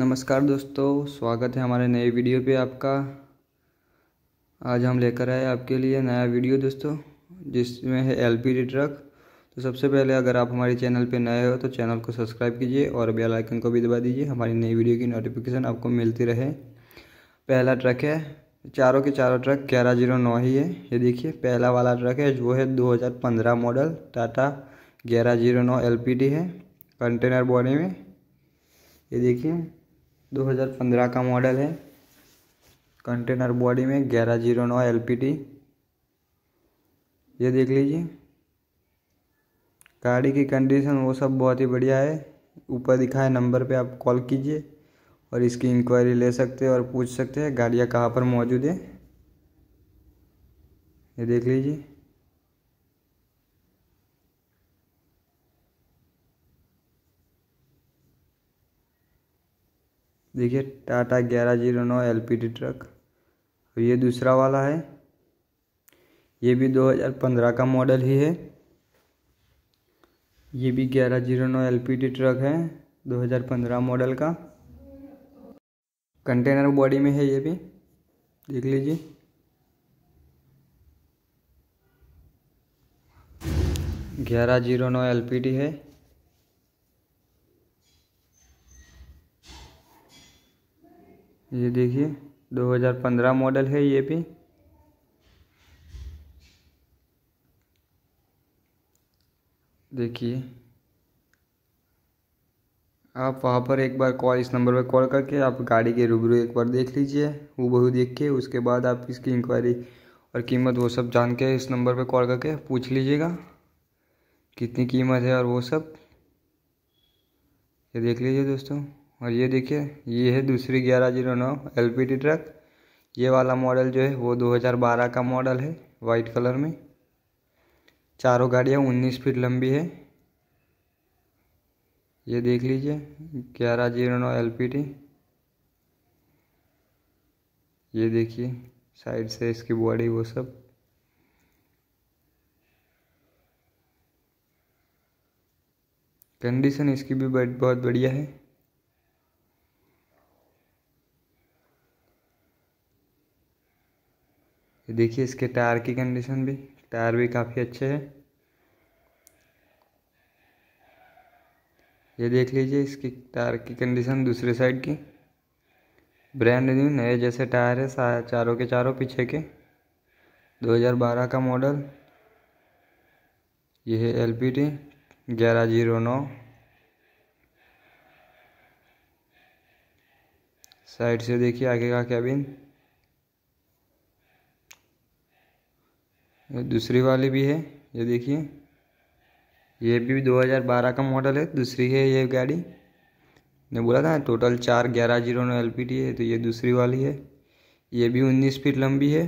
नमस्कार दोस्तों स्वागत है हमारे नए वीडियो पे आपका आज हम लेकर आए आपके लिए नया वीडियो दोस्तों जिसमें है एलपीजी ट्रक तो सबसे पहले अगर आप हमारे चैनल पे नए हो तो चैनल को सब्सक्राइब कीजिए और बेल आइकन को भी दबा दीजिए हमारी नई वीडियो की नोटिफिकेशन आपको मिलती रहे पहला ट्रक है चारों के चारों ट्रक ग्यारह जीरो नौ ही है ये देखिए पहला वाला ट्रक है वो है 2015 मॉडल टाटा ग्यारह जीरो नौ एल है कंटेनर बॉडी में ये देखिए 2015 का मॉडल है कंटेनर बॉडी में ग्यारह जीरो नौ एल ये देख लीजिए गाड़ी की कंडीशन वो सब बहुत ही बढ़िया है ऊपर दिखाए नंबर पे आप कॉल कीजिए और इसकी इंक्वायरी ले सकते हैं और पूछ सकते हैं गाड़ियाँ कहाँ पर मौजूद है ये देख लीजिए देखिए टाटा ग्यारह जीरो नौ एल ट्रक और ये दूसरा वाला है ये भी 2015 का मॉडल ही है ये भी ग्यारह जीरो नौ एल ट्रक है 2015 मॉडल का कंटेनर बॉडी में है ये भी देख लीजिए ग्यारह जीरो नौ एल है ये देखिए 2015 मॉडल है ये भी देखिए आप वहाँ पर एक बार कॉल इस नंबर पर कॉल करके आप गाड़ी के रूबरू एक बार देख लीजिए वो बहू देख के उसके बाद आप इसकी इंक्वायरी और कीमत वो सब जान के इस नंबर पर कॉल करके पूछ लीजिएगा कितनी कीमत है और वो सब ये देख लीजिए दोस्तों और ये देखिए ये है दूसरी ग्यारह जीरो नौ एल ट्रक ये वाला मॉडल जो है वो 2012 का मॉडल है वाइट कलर में चारों गाड़ियाँ 19 फीट लंबी है ये देख लीजिए ग्यारह जीरो नौ एल ये देखिए साइड से इसकी बॉडी वो सब कंडीशन इसकी भी बहुत बढ़िया है ये देखिए इसके टायर की कंडीशन भी टायर भी काफ़ी अच्छे हैं ये देख लीजिए इसकी टायर की कंडीशन दूसरे साइड की ब्रांड न्यू नए जैसे टायर है चारों के चारों पीछे के 2012 का मॉडल ये है एल पी टी ग्यारह जीरो नौ साइड से देखिए आगे का कैबिन दूसरी वाली भी है ये देखिए ये भी 2012 का मॉडल है दूसरी है ये गाड़ी ने बोला था टोटल चार ग्यारह जीरो नौ एल है तो ये दूसरी वाली है ये भी उन्नीस फीट लंबी है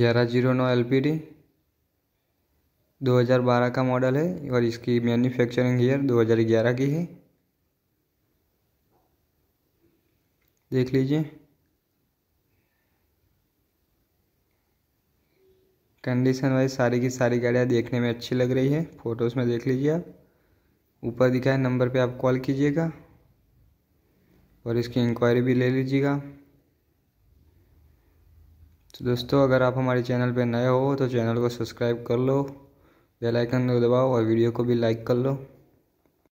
ग्यारह जीरो नौ एल 2012 का मॉडल है और इसकी मैन्युफैक्चरिंग ईयर 2011 की है देख लीजिए कंडीशन वाइज सारी की सारी गाड़ियाँ देखने में अच्छी लग रही है फ़ोटोज़ में देख लीजिए आप ऊपर दिखाए नंबर पे आप कॉल कीजिएगा और इसकी इंक्वायरी भी ले लीजिएगा तो दोस्तों अगर आप हमारे चैनल पे नए हो तो चैनल को सब्सक्राइब कर लो बेल आइकन को दबाओ और वीडियो को भी लाइक कर लो